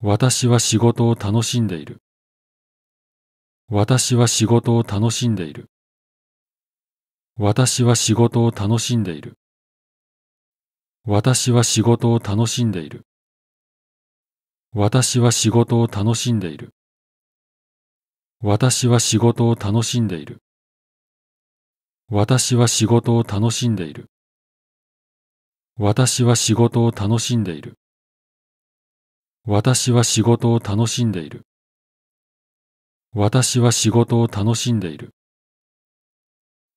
私は仕事を楽しんでいる。私は仕事を楽しんでいる。私は仕事を楽しんでいる。私は仕事を楽しんでいる。私は仕事を楽しんでいる。私は仕事を楽しんでいる。私は仕事を楽しんでいる。私は仕事を楽しんでいる。私は仕事を楽しんでいる。私は仕事を楽しんでいる。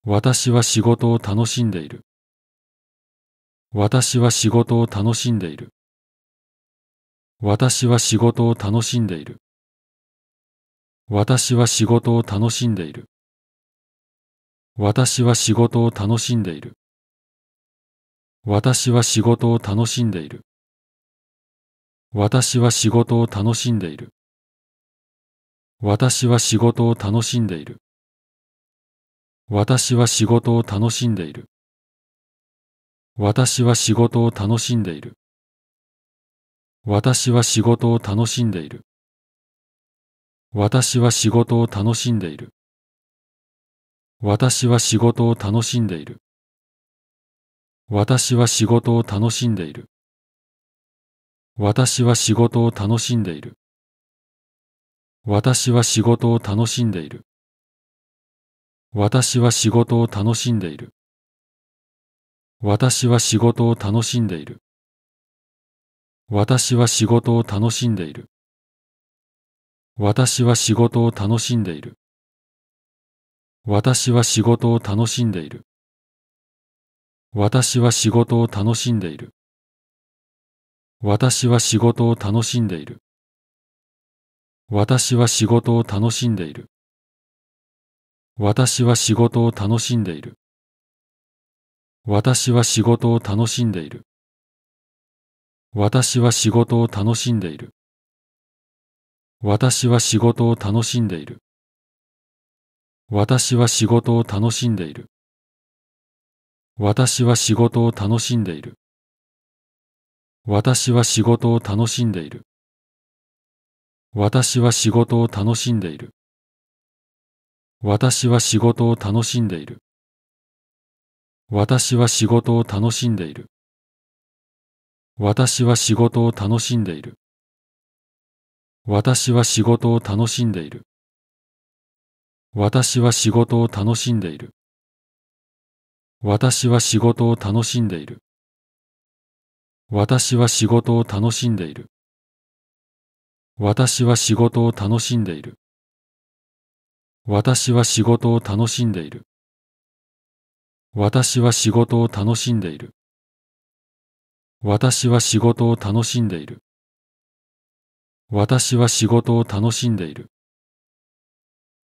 私は仕事を楽しんでいる。私は仕事を楽しんでいる。私は仕事を楽しんでいる。私は仕事を楽しんでいる。私は仕事を楽しんでいる。私は仕事を楽しんでいる。私は仕事を楽しんでいる。私は仕事を楽しんでいる。私は仕事を楽しんでいる。私は仕事を楽しんでいる。私は仕事を楽しんでいる。私は仕事を楽しんでいる。私は仕事を楽しんでいる。私は仕事を楽しんでいる。私は仕事を楽しんでいる。私は仕事を楽しんでいる。私は仕事を楽しんでいる。私は仕事を楽しんでいる。私は仕事を楽しんでいる。私は仕事を楽しんでいる。私は仕事を楽しんでいる。私は仕事を楽しんでいる。私は仕事を楽しんでいる。私は仕事を楽しんでいる。私は仕事を楽しんでいる。私は仕事を楽しんでいる。私は仕事を楽しんでいる。私は仕事を楽しんでいる。私は仕事を楽しんでいる。私は仕事を楽しんでいる。私は仕事を楽しんでいる。私は仕事を楽しんでいる。私は仕事を楽しんでいる。私は仕事を楽しんでいる。私は仕事を楽しんでいる。私は仕事を楽しんでいる。私は仕事を楽しんでいる。私は仕事を楽しんでいる。私は仕事を楽しんでいる。私は仕事を楽しんでいる。私は仕事を楽しんでいる。私は仕事を楽しんでいる。私は仕事を楽しんでいる。私は仕事を楽しんでいる。